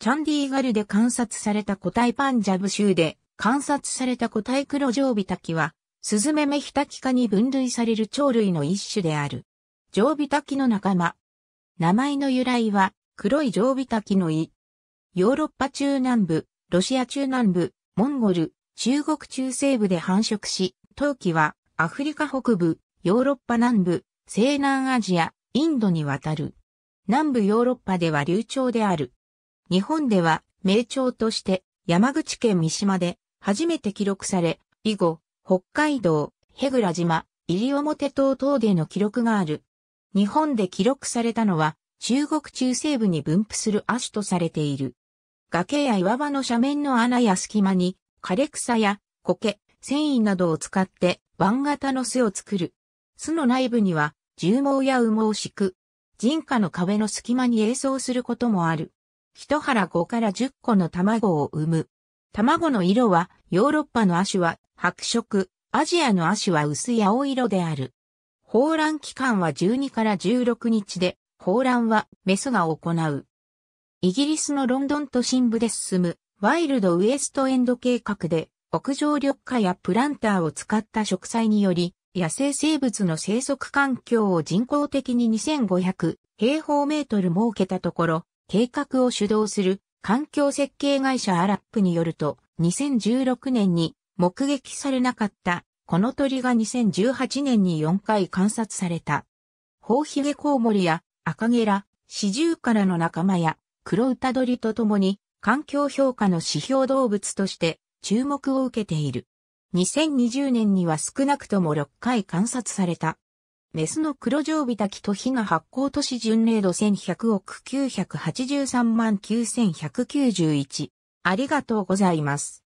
チャンディーガルで観察された個体パンジャブ州で観察された個体黒常備滝は、スズメメヒタキ科に分類される鳥類の一種である。常備滝の仲間。名前の由来は、黒い常備滝の胃。ヨーロッパ中南部、ロシア中南部、モンゴル、中国中西部で繁殖し、冬季はアフリカ北部、ヨーロッパ南部、西南アジア、インドに渡る。南部ヨーロッパでは流暢である。日本では名鳥として山口県三島で初めて記録され、以後、北海道、ヘグラ島、西表島等での記録がある。日本で記録されたのは、中国中西部に分布する亜種とされている。崖や岩場の斜面の穴や隙間に、枯れ草や苔、繊維などを使って湾型の巣を作る。巣の内部には、重毛や羽毛を敷く。人家の壁の隙間に営巣することもある。一腹5から10個の卵を産む。卵の色は、ヨーロッパの足は白色、アジアの足は薄い青色である。放卵期間は12から16日で、放卵はメスが行う。イギリスのロンドン都心部で進むワイルドウエストエンド計画で、屋上緑化やプランターを使った植栽により、野生生物の生息環境を人工的に2500平方メートル設けたところ、計画を主導する環境設計会社アラップによると、2016年に目撃されなかったこの鳥が2018年に4回観察された。ホウヒゲコウモリやアカゲラ、シジュウカラの仲間や黒タドとともに環境評価の指標動物として注目を受けている。2020年には少なくとも6回観察された。メスの黒常備滝と火が発行都市巡礼度1100億983万9191。ありがとうございます。